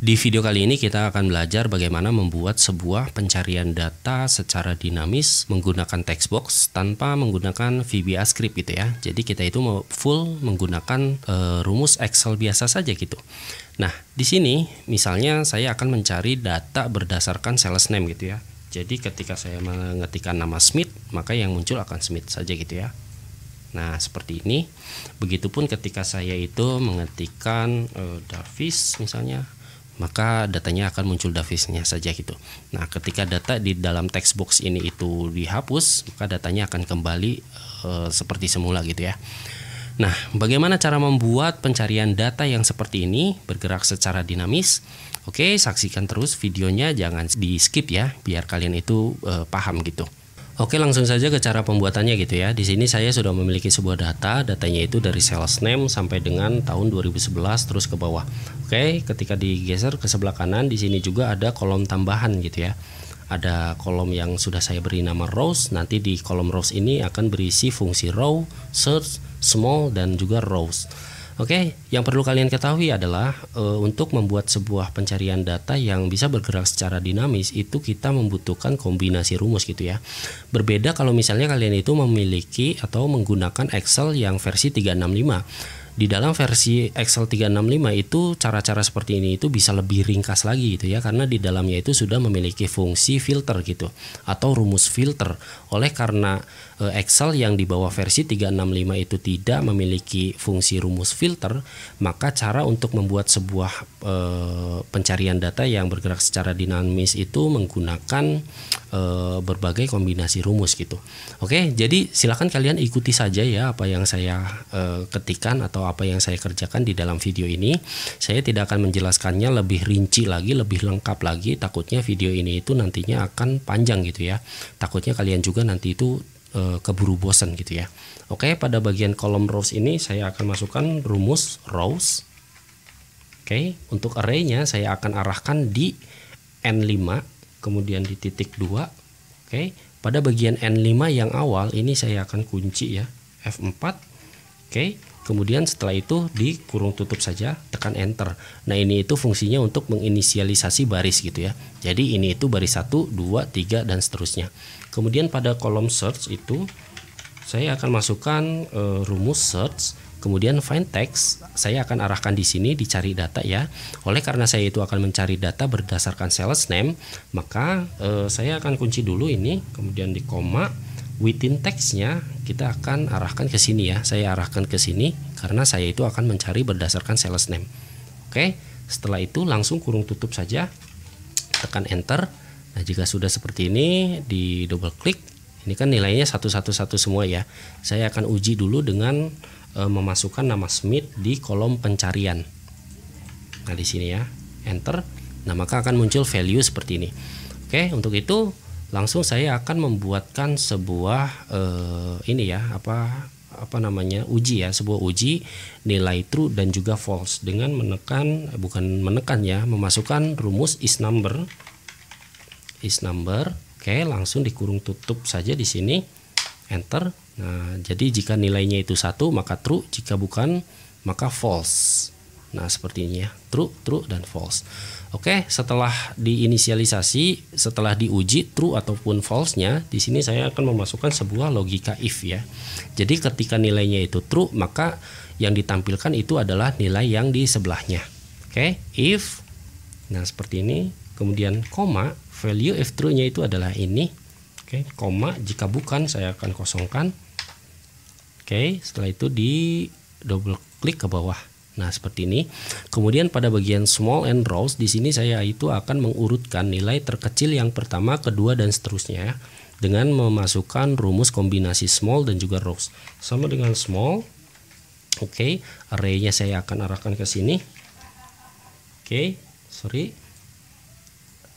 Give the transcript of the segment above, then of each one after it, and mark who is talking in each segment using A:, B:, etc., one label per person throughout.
A: Di video kali ini kita akan belajar bagaimana membuat sebuah pencarian data secara dinamis menggunakan textbox tanpa menggunakan VBA script gitu ya. Jadi kita itu full menggunakan e, rumus Excel biasa saja gitu. Nah, di sini misalnya saya akan mencari data berdasarkan sales name gitu ya. Jadi ketika saya mengetikkan nama Smith, maka yang muncul akan Smith saja gitu ya. Nah, seperti ini. Begitupun ketika saya itu mengetikkan e, Davis misalnya maka datanya akan muncul davisnya saja gitu. Nah, ketika data di dalam text box ini itu dihapus, maka datanya akan kembali e, seperti semula gitu ya. Nah, bagaimana cara membuat pencarian data yang seperti ini bergerak secara dinamis? Oke, saksikan terus videonya, jangan di skip ya, biar kalian itu e, paham gitu. Oke, langsung saja ke cara pembuatannya gitu ya. Di sini saya sudah memiliki sebuah data, datanya itu dari sales name sampai dengan tahun 2011 terus ke bawah. Oke, ketika digeser ke sebelah kanan di sini juga ada kolom tambahan gitu ya. Ada kolom yang sudah saya beri nama rows, nanti di kolom rows ini akan berisi fungsi row, search, small dan juga rows. Oke, yang perlu kalian ketahui adalah e, untuk membuat sebuah pencarian data yang bisa bergerak secara dinamis itu kita membutuhkan kombinasi rumus gitu ya. Berbeda kalau misalnya kalian itu memiliki atau menggunakan Excel yang versi 365 di dalam versi Excel 365 itu cara-cara seperti ini itu bisa lebih ringkas lagi gitu ya karena di dalamnya itu sudah memiliki fungsi filter gitu atau rumus filter. Oleh karena eh, Excel yang di bawah versi 365 itu tidak memiliki fungsi rumus filter, maka cara untuk membuat sebuah e, pencarian data yang bergerak secara dinamis itu menggunakan e, berbagai kombinasi rumus gitu. Oke, jadi silahkan kalian ikuti saja ya apa yang saya e, ketikan atau apa yang saya kerjakan di dalam video ini. Saya tidak akan menjelaskannya lebih rinci lagi, lebih lengkap lagi. Takutnya video ini itu nantinya akan panjang gitu ya. Takutnya kalian juga nanti itu e, keburu bosan gitu ya. Oke, pada bagian kolom rows ini saya akan masukkan rumus rows. Oke, untuk arraynya saya akan arahkan di N5, kemudian di titik 2. Oke, pada bagian N5 yang awal ini saya akan kunci ya F4 oke okay. Kemudian setelah itu dikurung tutup saja, tekan enter. Nah, ini itu fungsinya untuk menginisialisasi baris gitu ya. Jadi ini itu baris 1, 2, 3 dan seterusnya. Kemudian pada kolom search itu saya akan masukkan e, rumus search, kemudian find text. Saya akan arahkan di sini dicari data ya. Oleh karena saya itu akan mencari data berdasarkan sales name, maka e, saya akan kunci dulu ini, kemudian di koma within teksnya kita akan arahkan ke sini ya. Saya arahkan ke sini karena saya itu akan mencari berdasarkan sales name. Oke, setelah itu langsung kurung tutup saja. Tekan enter. Nah, jika sudah seperti ini di double klik, ini kan nilainya satu-satu-satu semua ya. Saya akan uji dulu dengan e, memasukkan nama Smith di kolom pencarian. Nah, di sini ya, enter. Nah, maka akan muncul value seperti ini. Oke, untuk itu langsung saya akan membuatkan sebuah uh, ini ya apa apa namanya uji ya sebuah uji nilai true dan juga false dengan menekan bukan menekan ya memasukkan rumus is number is number oke langsung dikurung tutup saja di sini enter nah jadi jika nilainya itu satu maka true jika bukan maka false Nah, seperti ini ya true, true dan false. Oke, setelah diinisialisasi, setelah diuji true ataupun false-nya, di sini saya akan memasukkan sebuah logika if ya. Jadi ketika nilainya itu true, maka yang ditampilkan itu adalah nilai yang di sebelahnya. Oke, if nah seperti ini, kemudian koma, value if true-nya itu adalah ini. Oke, koma jika bukan saya akan kosongkan. Oke, setelah itu di double klik ke bawah. Nah, seperti ini. Kemudian pada bagian small and rows di sini saya itu akan mengurutkan nilai terkecil yang pertama, kedua dan seterusnya dengan memasukkan rumus kombinasi small dan juga rows. Sama dengan small. Oke, okay, arraynya saya akan arahkan ke sini. Oke, okay, sorry.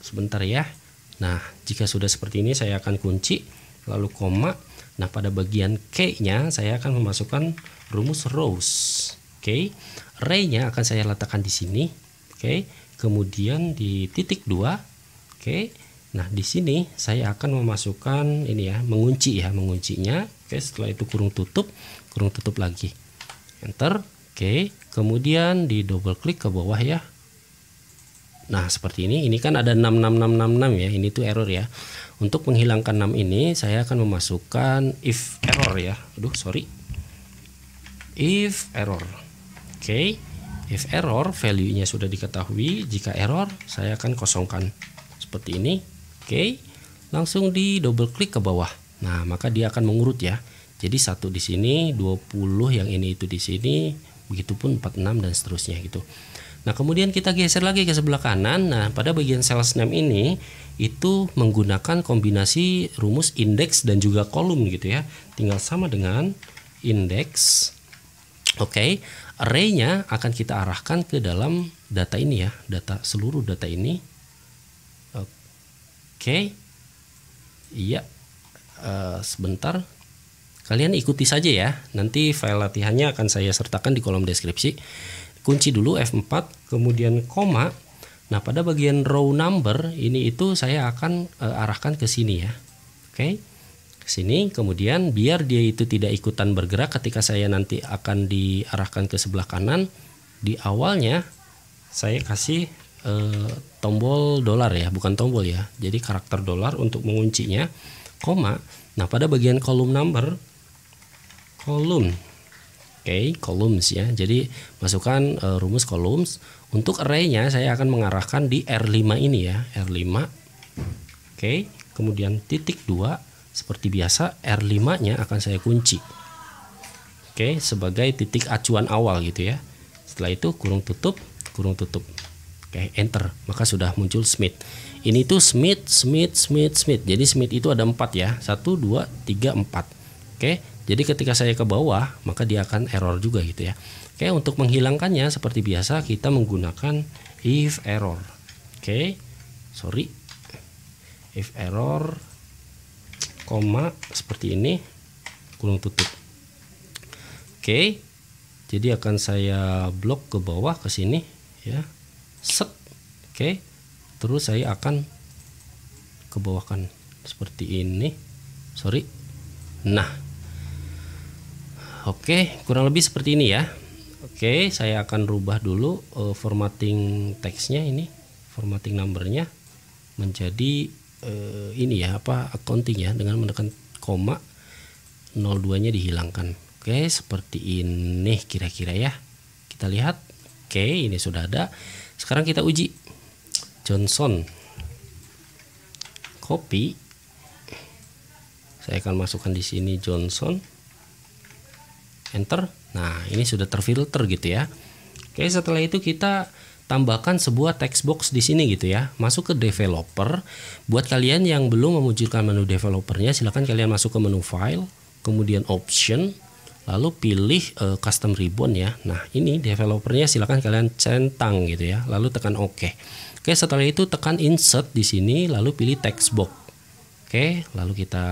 A: Sebentar ya. Nah, jika sudah seperti ini saya akan kunci lalu koma. Nah, pada bagian K-nya saya akan memasukkan rumus rows. Oke, okay. akan saya letakkan di sini. Oke, okay. kemudian di titik 2. Oke, okay. nah di sini saya akan memasukkan ini ya, mengunci ya, menguncinya. Oke, setelah itu kurung tutup, kurung tutup lagi. Enter. Oke, kemudian di double klik ke bawah ya. Nah, seperti ini. Ini kan ada 66666 ya. Ini tuh error ya. Untuk menghilangkan 6 ini saya akan memasukkan if error ya. Aduh, sorry. If error okay. if error value-nya sudah diketahui jika error saya akan kosongkan seperti ini oke okay. langsung di double klik ke bawah nah maka dia akan mengurut ya jadi satu di sini 20 yang ini itu di sini begitupun 46 dan seterusnya gitu Nah, kemudian kita geser lagi ke sebelah kanan. Nah, pada bagian sales name ini itu menggunakan kombinasi rumus indeks dan juga kolom gitu ya. Tinggal sama dengan indeks. Oke. Okay. Arraynya akan kita arahkan ke dalam data ini ya, data seluruh data ini. Oke, iya, uh, sebentar. Kalian ikuti saja ya. Nanti file latihannya akan saya sertakan di kolom deskripsi. Kunci dulu F4, kemudian koma. Nah, pada bagian row number ini itu saya akan uh, arahkan ke sini ya. Oke. Okay ke sini kemudian biar dia itu tidak ikutan bergerak ketika saya nanti akan diarahkan ke sebelah kanan di awalnya saya kasih e, tombol dolar ya bukan tombol ya jadi karakter dolar untuk menguncinya koma nah pada bagian kolom number kolom oke okay, columns ya jadi masukkan uh, rumus columns untuk arraynya saya akan mengarahkan di R5 ini ya R5 oke okay, kemudian titik 2 seperti biasa R5-nya akan saya kunci. Oke, sebagai titik acuan awal gitu ya. Setelah itu kurung tutup, kurung tutup. Oke, enter. Maka sudah muncul Smith. Ini tuh Smith, Smith, Smith, Smith. Jadi Smith itu ada empat ya. 1 2 3 4. Oke. Jadi ketika saya ke bawah, maka dia akan error juga gitu ya. Oke, untuk menghilangkannya seperti biasa kita menggunakan if error. Oke. Sorry. If error koma seperti ini kurung tutup oke jadi akan saya blok ke bawah ke sini ya set oke terus saya akan ke bawahkan seperti ini sorry nah oke kurang lebih seperti ini ya oke saya akan rubah dulu uh, formatting teksnya ini formatting numbernya menjadi eh, ini ya apa accounting ya dengan menekan koma 02-nya dihilangkan. Oke, seperti ini kira-kira ya. Kita lihat. Oke, ini sudah ada. Sekarang kita uji. Johnson. Copy. Saya akan masukkan di sini Johnson. Enter. Nah, ini sudah terfilter gitu ya. Oke, setelah itu kita tambahkan sebuah text box di sini gitu ya. Masuk ke developer. Buat kalian yang belum memunculkan menu developernya, silahkan kalian masuk ke menu file, kemudian option, lalu pilih uh, custom ribbon ya. Nah, ini developernya silahkan kalian centang gitu ya. Lalu tekan OK. Oke, setelah itu tekan insert di sini, lalu pilih text box. Oke, lalu kita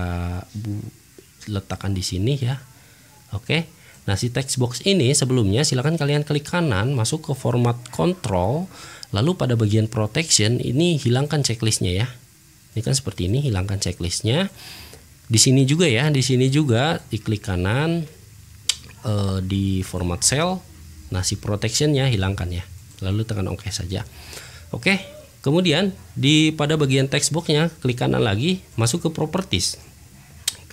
A: letakkan di sini ya. Oke. Nah, si text box ini sebelumnya silakan kalian klik kanan masuk ke format control, lalu pada bagian protection ini hilangkan checklistnya ya. Ini kan seperti ini, hilangkan checklistnya. Di sini juga ya, di sini juga diklik kanan eh, di format cell. Nah, si protectionnya hilangkan ya. Lalu tekan OK saja. Oke, kemudian di pada bagian text boxnya klik kanan lagi, masuk ke properties.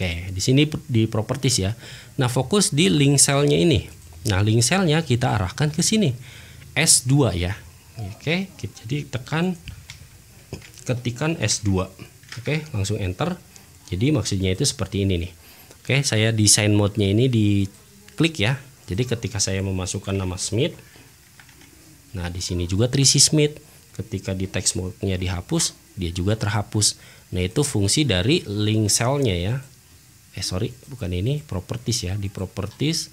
A: Oke, di sini di properties ya. Nah, fokus di link selnya ini. Nah, link selnya kita arahkan ke sini. S2 ya. Oke, jadi tekan ketikan S2. Oke, langsung enter. Jadi maksudnya itu seperti ini nih. Oke, saya desain mode-nya ini di klik ya. Jadi ketika saya memasukkan nama Smith. Nah, di sini juga Trisi Smith. Ketika di text mode-nya dihapus, dia juga terhapus. Nah, itu fungsi dari link cell-nya ya eh sorry bukan ini properties ya di properties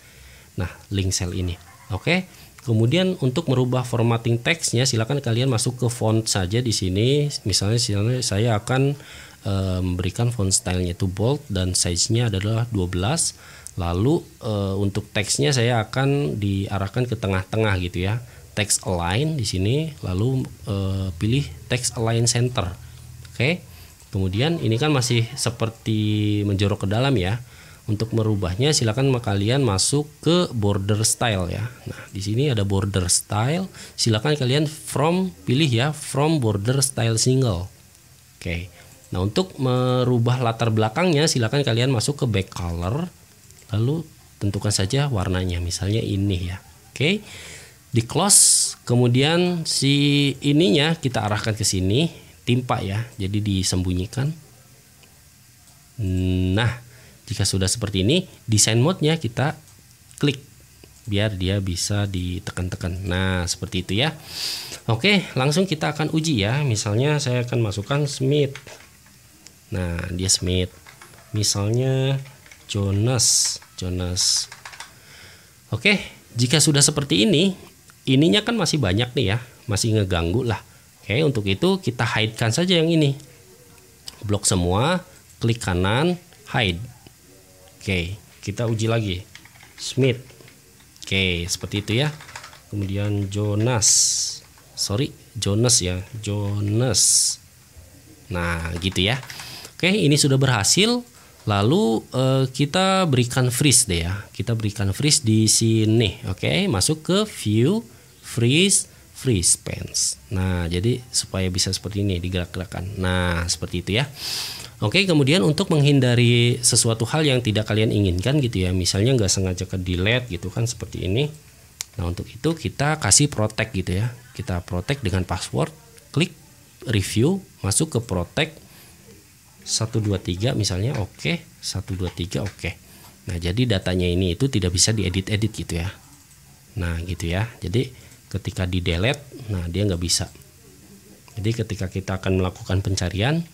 A: nah link cell ini oke okay? Kemudian untuk merubah formatting teksnya silakan kalian masuk ke font saja di sini. Misalnya saya akan e, memberikan font stylenya itu bold dan size-nya adalah 12. Lalu e, untuk teksnya saya akan diarahkan ke tengah-tengah gitu ya. Text align di sini lalu e, pilih text align center. Oke. Okay. Kemudian ini kan masih seperti menjorok ke dalam ya. Untuk merubahnya silakan kalian masuk ke border style ya. Nah, di sini ada border style. Silakan kalian from pilih ya from border style single. Oke. Nah, untuk merubah latar belakangnya silakan kalian masuk ke back color lalu tentukan saja warnanya misalnya ini ya. Oke. Di close kemudian si ininya kita arahkan ke sini timpa ya jadi disembunyikan nah jika sudah seperti ini desain mode nya kita klik biar dia bisa ditekan-tekan nah seperti itu ya oke langsung kita akan uji ya misalnya saya akan masukkan Smith nah dia Smith misalnya Jonas Jonas oke jika sudah seperti ini ininya kan masih banyak nih ya masih ngeganggu lah Oke, untuk itu kita hidekan saja yang ini. Blok semua, klik kanan, hide. Oke, kita uji lagi. Smith. Oke, seperti itu ya. Kemudian Jonas. Sorry, Jonas ya. Jonas. Nah, gitu ya. Oke, ini sudah berhasil. Lalu eh, kita berikan freeze deh ya. Kita berikan freeze di sini. Oke, masuk ke view, freeze, free spans. Nah, jadi supaya bisa seperti ini digerak-gerakan. Nah, seperti itu ya. Oke, kemudian untuk menghindari sesuatu hal yang tidak kalian inginkan gitu ya, misalnya nggak sengaja ke delete gitu kan seperti ini. Nah, untuk itu kita kasih protect gitu ya. Kita protect dengan password, klik review, masuk ke protect 123 misalnya, oke, okay. 123 oke. Okay. Nah, jadi datanya ini itu tidak bisa diedit-edit gitu ya. Nah, gitu ya. Jadi ketika di delete nah dia nggak bisa jadi ketika kita akan melakukan pencarian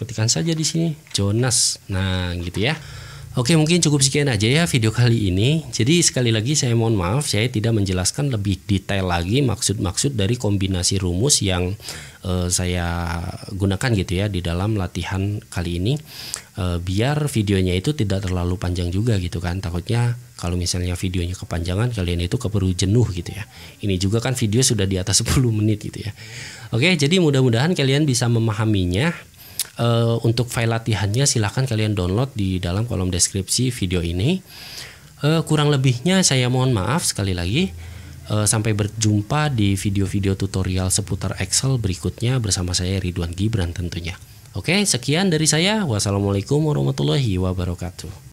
A: ketikan saja di sini Jonas nah gitu ya Oke, mungkin cukup sekian aja ya video kali ini. Jadi sekali lagi saya mohon maaf saya tidak menjelaskan lebih detail lagi maksud-maksud dari kombinasi rumus yang uh, saya gunakan gitu ya di dalam latihan kali ini. Uh, biar videonya itu tidak terlalu panjang juga gitu kan. Takutnya kalau misalnya videonya kepanjangan kalian itu keburu jenuh gitu ya. Ini juga kan video sudah di atas 10 menit gitu ya. Oke, jadi mudah-mudahan kalian bisa memahaminya Uh, untuk file latihannya silahkan kalian download di dalam kolom deskripsi video ini. Uh, kurang lebihnya saya mohon maaf sekali lagi. Uh, sampai berjumpa di video-video tutorial seputar Excel berikutnya bersama saya Ridwan Gibran tentunya. Oke, sekian dari saya. Wassalamualaikum warahmatullahi wabarakatuh.